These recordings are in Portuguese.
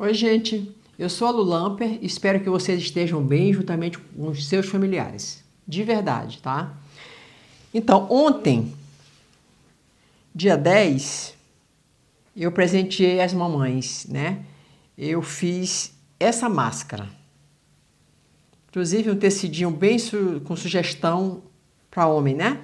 Oi, gente. Eu sou a Lulamper e espero que vocês estejam bem juntamente com os seus familiares. De verdade, tá? Então, ontem, dia 10, eu presenteei as mamães, né? Eu fiz essa máscara. Inclusive um tecidinho bem su com sugestão para homem, né?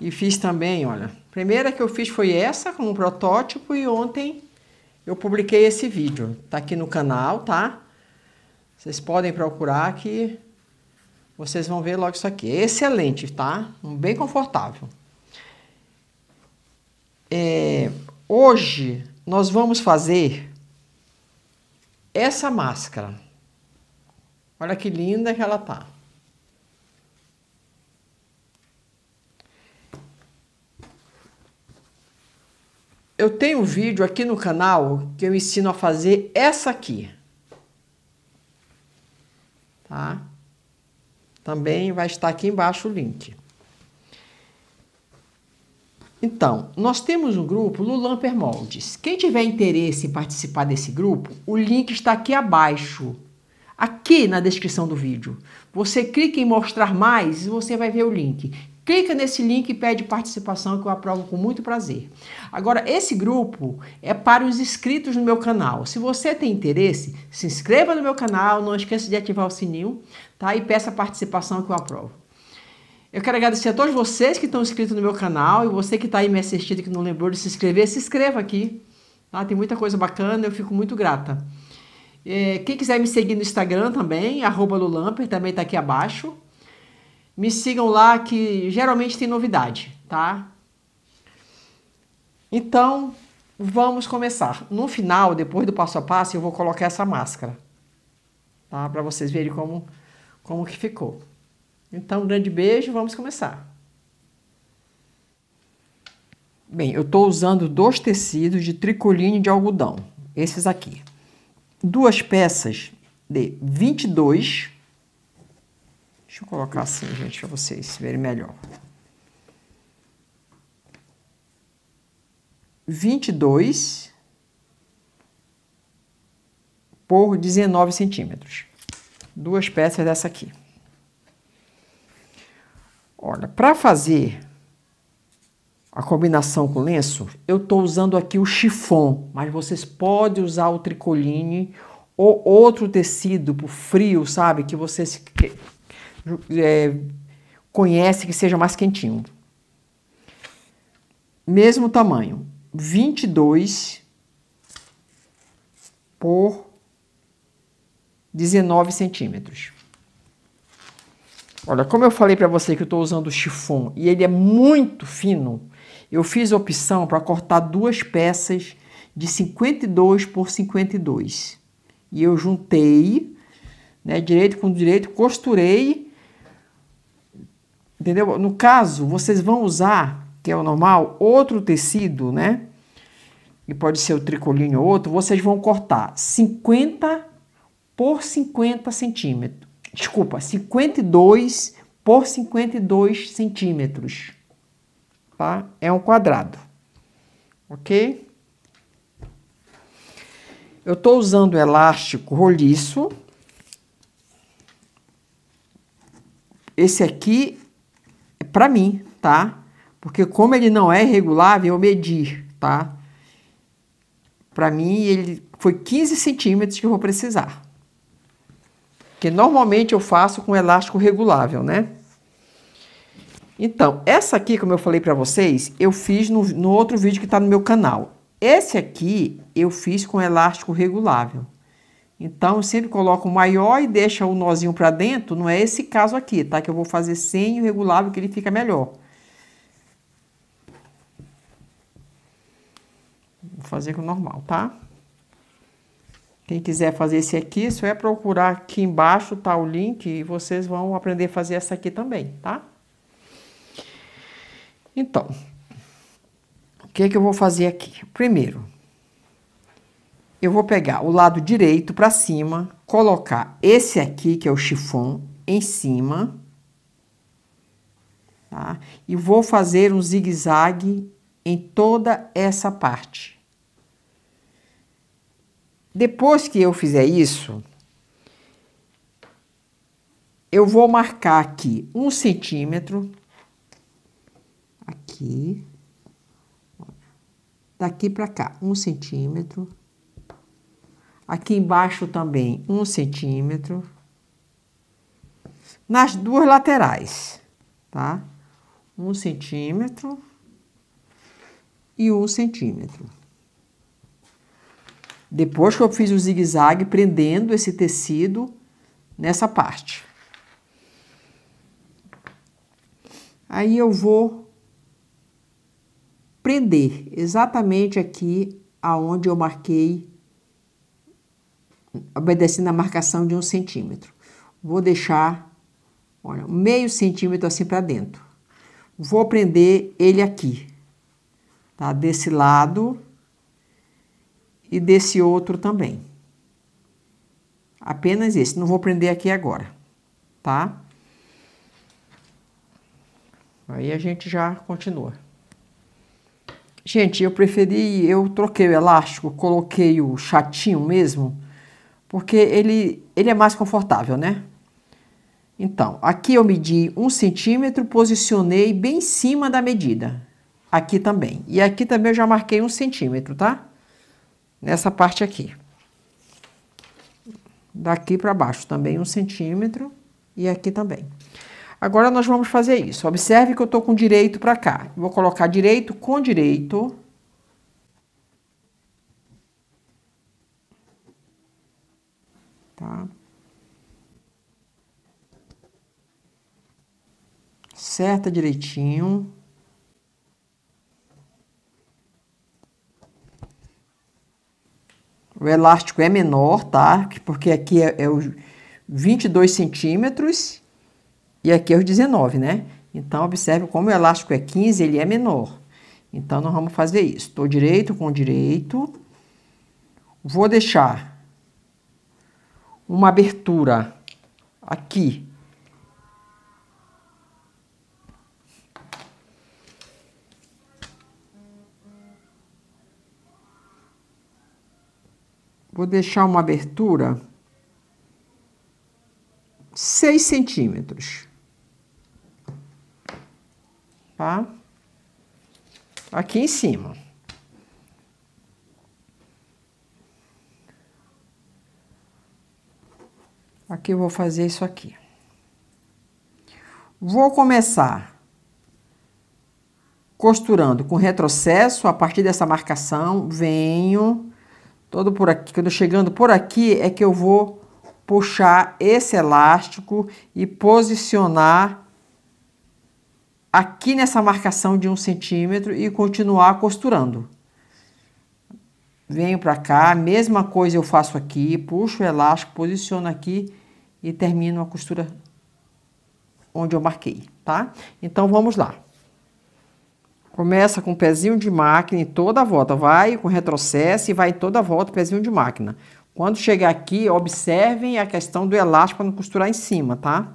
E fiz também, olha. Primeira que eu fiz foi essa como um protótipo e ontem eu publiquei esse vídeo. Tá aqui no canal, tá? Vocês podem procurar que vocês vão ver logo isso aqui. É excelente, tá? Bem confortável. É, hoje nós vamos fazer essa máscara. Olha que linda que ela tá. eu tenho um vídeo aqui no canal que eu ensino a fazer essa aqui. Tá? Também vai estar aqui embaixo o link. Então, nós temos um grupo Lulamper Moldes. Quem tiver interesse em participar desse grupo, o link está aqui abaixo, aqui na descrição do vídeo. Você clica em mostrar mais e você vai ver o link clica nesse link e pede participação que eu aprovo com muito prazer. Agora, esse grupo é para os inscritos no meu canal. Se você tem interesse, se inscreva no meu canal, não esqueça de ativar o sininho, tá? E peça participação que eu aprovo. Eu quero agradecer a todos vocês que estão inscritos no meu canal e você que está aí me assistindo que não lembrou de se inscrever, se inscreva aqui. Tá? Tem muita coisa bacana, eu fico muito grata. É, quem quiser me seguir no Instagram também, arroba Lulamper, também está aqui abaixo. Me sigam lá que geralmente tem novidade, tá? Então, vamos começar. No final, depois do passo a passo, eu vou colocar essa máscara, tá? Para vocês verem como como que ficou. Então, um grande beijo, vamos começar. Bem, eu estou usando dois tecidos de tricoline de algodão, esses aqui. Duas peças de 22 Deixa eu colocar assim, gente, para vocês verem melhor. 22 por 19 centímetros. Duas peças dessa aqui. Olha, para fazer a combinação com lenço, eu estou usando aqui o chifon, mas vocês podem usar o tricoline ou outro tecido para frio, sabe? Que vocês é, conhece que seja mais quentinho. Mesmo tamanho, 22 por 19 centímetros. Olha, como eu falei para você que eu estou usando o chifon e ele é muito fino, eu fiz a opção para cortar duas peças de 52 por 52. E eu juntei, né, direito com direito, costurei entendeu? No caso, vocês vão usar, que é o normal, outro tecido, né? E pode ser o tricolinho ou outro, vocês vão cortar 50 por 50 centímetros. Desculpa, 52 por 52 centímetros, tá? É um quadrado, ok? Eu estou usando elástico roliço. Esse aqui para mim, tá? Porque como ele não é regulável, eu medi, tá? Para mim, ele foi 15 centímetros que eu vou precisar. porque normalmente eu faço com elástico regulável, né? Então, essa aqui, como eu falei para vocês, eu fiz no, no outro vídeo que está no meu canal. Esse aqui eu fiz com elástico regulável. Então, eu sempre coloco o maior e deixa o nozinho para dentro. Não é esse caso aqui, tá? Que eu vou fazer sem o regulável, que ele fica melhor. Vou fazer com o normal, tá? Quem quiser fazer esse aqui, só é procurar aqui embaixo, tá o link, e vocês vão aprender a fazer essa aqui também, tá? Então, o que é que eu vou fazer aqui? Primeiro, eu vou pegar o lado direito para cima, colocar esse aqui, que é o chifão, em cima, tá? E vou fazer um zigue-zague em toda essa parte. Depois que eu fizer isso, eu vou marcar aqui um centímetro, aqui, daqui para cá, um centímetro, Aqui embaixo também um centímetro. Nas duas laterais, tá? Um centímetro e um centímetro. Depois que eu fiz o zigue-zague, prendendo esse tecido nessa parte. Aí eu vou prender exatamente aqui aonde eu marquei obedecendo a marcação de um centímetro. Vou deixar, olha, meio centímetro assim para dentro. Vou prender ele aqui, tá? Desse lado e desse outro também. Apenas esse, não vou prender aqui agora, tá? Aí a gente já continua. Gente, eu preferi, eu troquei o elástico, coloquei o chatinho mesmo, porque ele, ele é mais confortável, né? Então, aqui eu medi um centímetro, posicionei bem em cima da medida. Aqui também. E aqui também eu já marquei um centímetro, tá? Nessa parte aqui. Daqui para baixo também um centímetro e aqui também. Agora nós vamos fazer isso. Observe que eu estou com direito para cá. Vou colocar direito com direito tá? Certa direitinho. O elástico é menor, tá? Porque aqui é, é os 22 centímetros e aqui é os 19, né? Então, observe como o elástico é 15, ele é menor. Então, nós vamos fazer isso. Estou direito com direito. Vou deixar uma abertura aqui. Vou deixar uma abertura seis centímetros. Tá? Aqui em cima. Aqui eu vou fazer isso aqui. Vou começar costurando com retrocesso, a partir dessa marcação, venho todo por aqui, quando chegando por aqui é que eu vou puxar esse elástico e posicionar aqui nessa marcação de um centímetro e continuar costurando venho para cá, mesma coisa eu faço aqui, puxo o elástico, posiciono aqui e termino a costura onde eu marquei, tá? Então, vamos lá. Começa com o pezinho de máquina em toda a volta, vai com retrocesso e vai toda a volta pezinho de máquina. Quando chegar aqui, observem a questão do elástico para não costurar em cima, tá?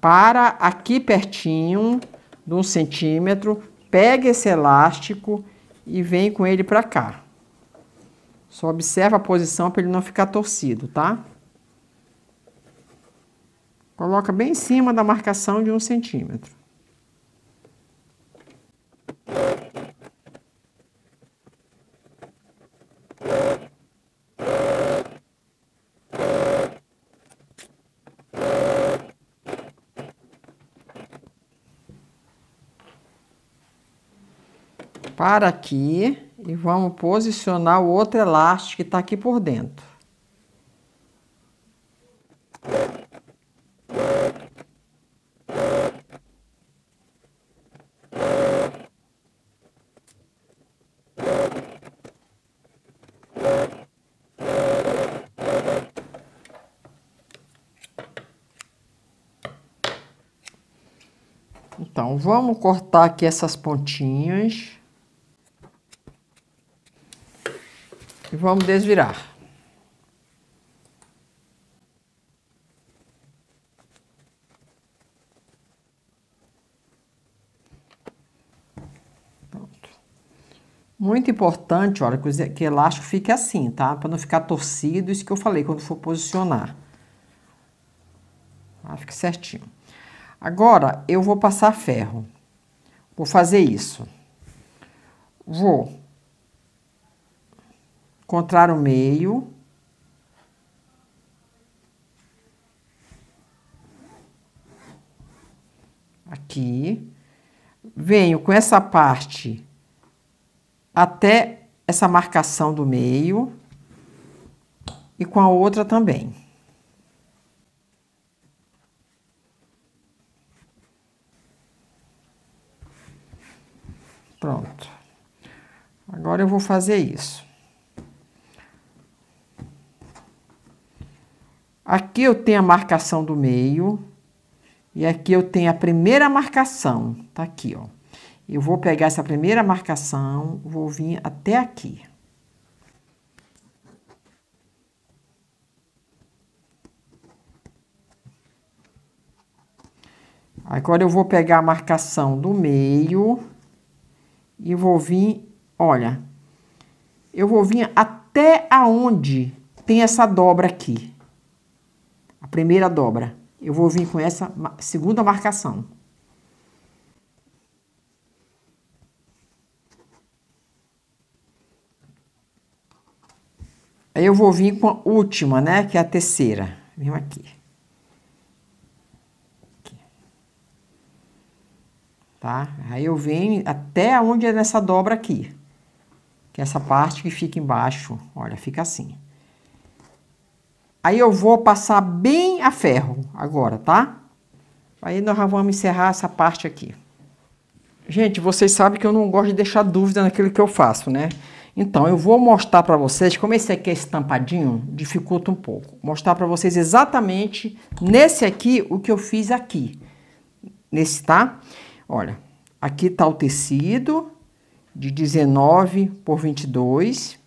para aqui pertinho de um centímetro, pega esse elástico e vem com ele para cá. Só observa a posição para ele não ficar torcido, tá? Coloca bem em cima da marcação de um centímetro. para aqui e vamos posicionar o outro elástico que está aqui por dentro. Então, vamos cortar aqui essas pontinhas. E vamos desvirar. Muito importante, olha, que o elástico fique assim, tá? Para não ficar torcido, isso que eu falei, quando for posicionar. Tá? Fica certinho. Agora, eu vou passar ferro. Vou fazer isso. Vou encontrar o meio. Aqui. Venho com essa parte até essa marcação do meio e com a outra também. Pronto. Agora eu vou fazer isso. Aqui eu tenho a marcação do meio. E aqui eu tenho a primeira marcação. Tá aqui, ó. Eu vou pegar essa primeira marcação, vou vir até aqui. Agora eu vou pegar a marcação do meio e vou vir, olha, eu vou vir até aonde tem essa dobra aqui a primeira dobra. Eu vou vir com essa segunda marcação. Aí eu vou vir com a última, né? Que é a terceira. Vim aqui. Tá? Aí eu venho até onde é nessa dobra aqui. Que é essa parte que fica embaixo. Olha, fica assim. Aí eu vou passar bem a ferro agora, tá? Aí nós vamos encerrar essa parte aqui. Gente, vocês sabem que eu não gosto de deixar dúvida naquilo que eu faço, né? Então, eu vou mostrar para vocês, como esse aqui é estampadinho, dificulta um pouco. Mostrar para vocês exatamente nesse aqui, o que eu fiz aqui. Nesse, tá? Olha, aqui tá o tecido de 19 por 22.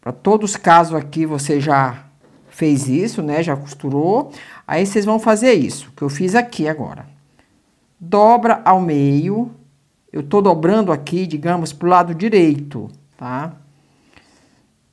Para todos os casos aqui, você já fez isso, né? Já costurou. Aí vocês vão fazer isso, que eu fiz aqui agora. Dobra ao meio. Eu tô dobrando aqui, digamos, pro lado direito, tá?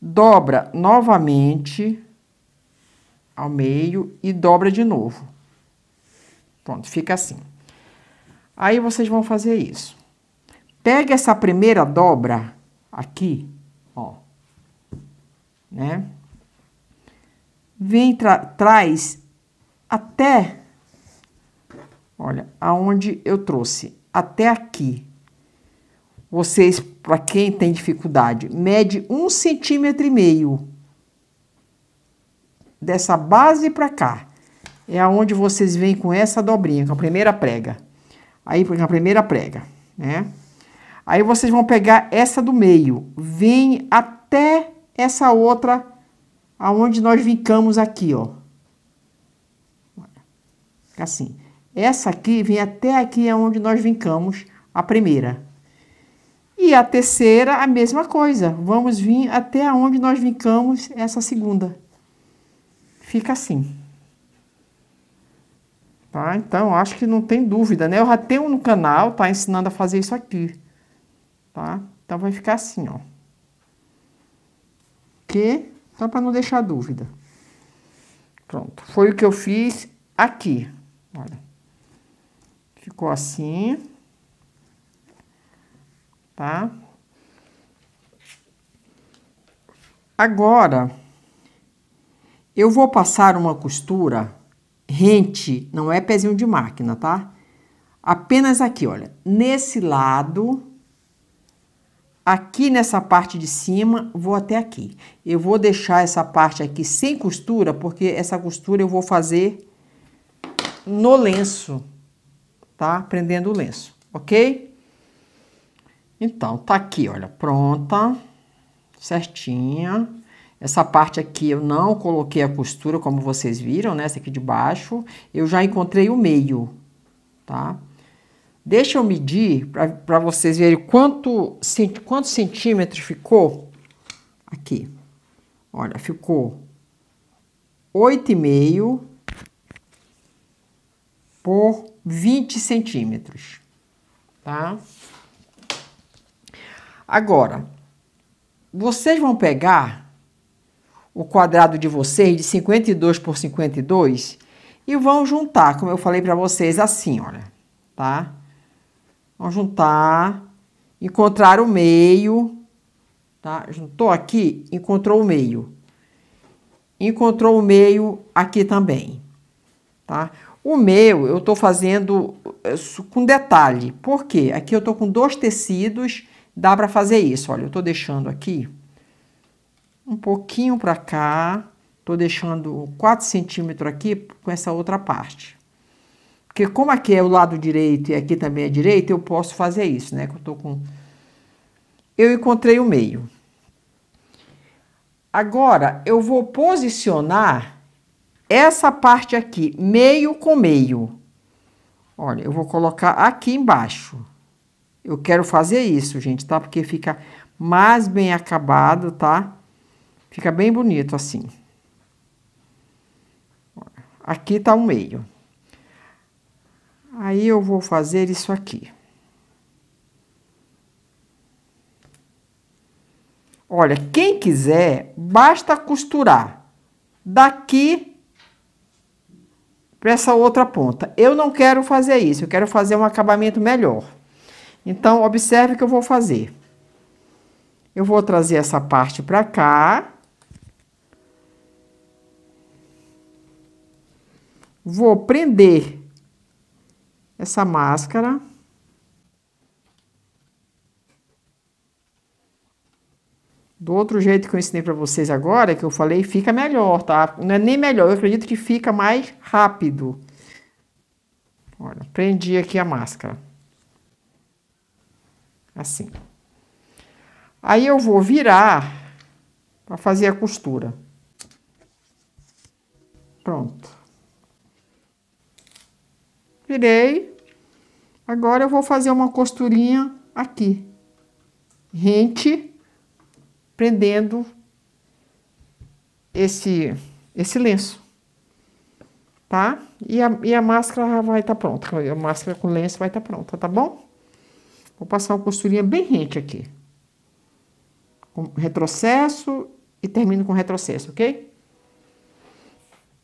Dobra novamente ao meio e dobra de novo. Pronto, fica assim. Aí vocês vão fazer isso. Pega essa primeira dobra aqui, ó, né? vem tra traz até olha, aonde eu trouxe até aqui. Vocês, para quem tem dificuldade, mede um centímetro e meio dessa base para cá. É aonde vocês vêm com essa dobrinha, com a primeira prega. Aí, com a primeira prega, né? Aí vocês vão pegar essa do meio, vem até essa outra aonde nós vincamos aqui, ó. Assim, essa aqui vem até aqui é onde nós vincamos a primeira. E a terceira, a mesma coisa. Vamos vir até onde nós vincamos essa segunda. Fica assim. Tá? Então, acho que não tem dúvida, né? Eu já tenho no canal, tá? Ensinando a fazer isso aqui. Tá? Então, vai ficar assim, ó. Que só então, para não deixar dúvida. Pronto. Foi o que eu fiz aqui. Olha. Ficou assim. Tá? Agora, eu vou passar uma costura rente, não é pezinho de máquina, tá? Apenas aqui, olha, nesse lado Aqui nessa parte de cima, vou até aqui. Eu vou deixar essa parte aqui sem costura, porque essa costura eu vou fazer no lenço, tá? Prendendo o lenço, ok? Então, tá aqui, olha, pronta, certinha. Essa parte aqui eu não coloquei a costura, como vocês viram, né? Essa aqui de baixo. Eu já encontrei o meio, tá? Tá? Deixa eu medir para vocês verem quanto, cent quantos centímetros ficou. Aqui. Olha, ficou 8,5 por 20 centímetros, tá? Agora, vocês vão pegar o quadrado de vocês de 52 por 52 e vão juntar, como eu falei para vocês, assim, olha, tá? Vamos juntar, encontrar o meio, tá? Juntou aqui, encontrou o meio. Encontrou o meio aqui também, tá? O meu eu tô fazendo eh, com detalhe, por quê? Aqui eu tô com dois tecidos, dá para fazer isso, olha, eu tô deixando aqui um pouquinho para cá, tô deixando 4 centímetros aqui com essa outra parte. Porque como aqui é o lado direito e aqui também é direito, eu posso fazer isso, né? Que eu tô com... Eu encontrei o meio. Agora, eu vou posicionar essa parte aqui, meio com meio. Olha, eu vou colocar aqui embaixo. Eu quero fazer isso, gente, tá? Porque fica mais bem acabado, tá? Fica bem bonito assim. Aqui tá o meio. Aí eu vou fazer isso aqui. Olha, quem quiser, basta costurar daqui para essa outra ponta. Eu não quero fazer isso, eu quero fazer um acabamento melhor. Então, observe o que eu vou fazer. Eu vou trazer essa parte para cá. Vou prender essa máscara. Do outro jeito que eu ensinei para vocês agora, que eu falei, fica melhor, tá? Não é nem melhor, eu acredito que fica mais rápido. Olha, prendi aqui a máscara. Assim. Aí eu vou virar para fazer a costura. Pronto. Virei. Agora eu vou fazer uma costurinha aqui, rente, prendendo esse, esse lenço, tá? E a, e a máscara vai estar tá pronta, a máscara com lenço vai estar tá pronta, tá bom? Vou passar uma costurinha bem rente aqui, com retrocesso e termino com retrocesso, ok?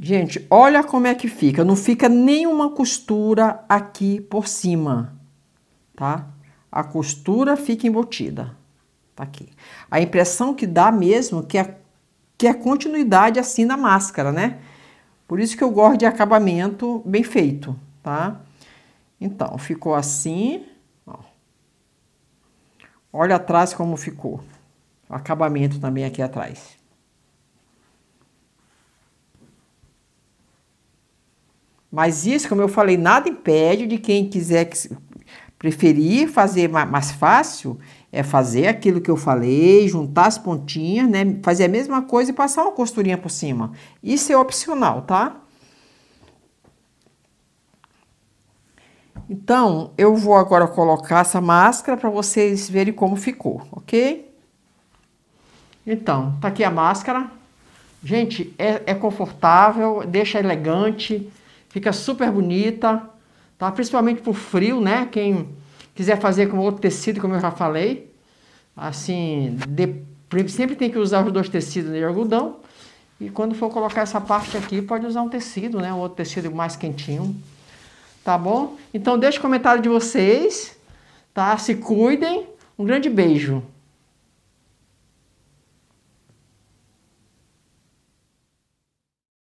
Gente, olha como é que fica. Não fica nenhuma costura aqui por cima, tá? A costura fica embutida, tá aqui. A impressão que dá mesmo é que é, que é continuidade assim na máscara, né? Por isso que eu gosto de acabamento bem feito, tá? Então, ficou assim, ó. Olha atrás como ficou. O acabamento também aqui atrás. Mas isso, como eu falei, nada impede de quem quiser que preferir fazer mais fácil é fazer aquilo que eu falei, juntar as pontinhas, né? Fazer a mesma coisa e passar uma costurinha por cima. Isso é opcional, tá? Então, eu vou agora colocar essa máscara para vocês verem como ficou, ok? Então, tá aqui a máscara. Gente, é, é confortável, deixa elegante, Fica super bonita, tá? Principalmente pro frio, né? Quem quiser fazer com outro tecido, como eu já falei, assim, de, sempre tem que usar os dois tecidos de algodão. E quando for colocar essa parte aqui, pode usar um tecido, né? Um outro tecido mais quentinho. Tá bom? Então deixa o comentário de vocês, tá? Se cuidem. Um grande beijo.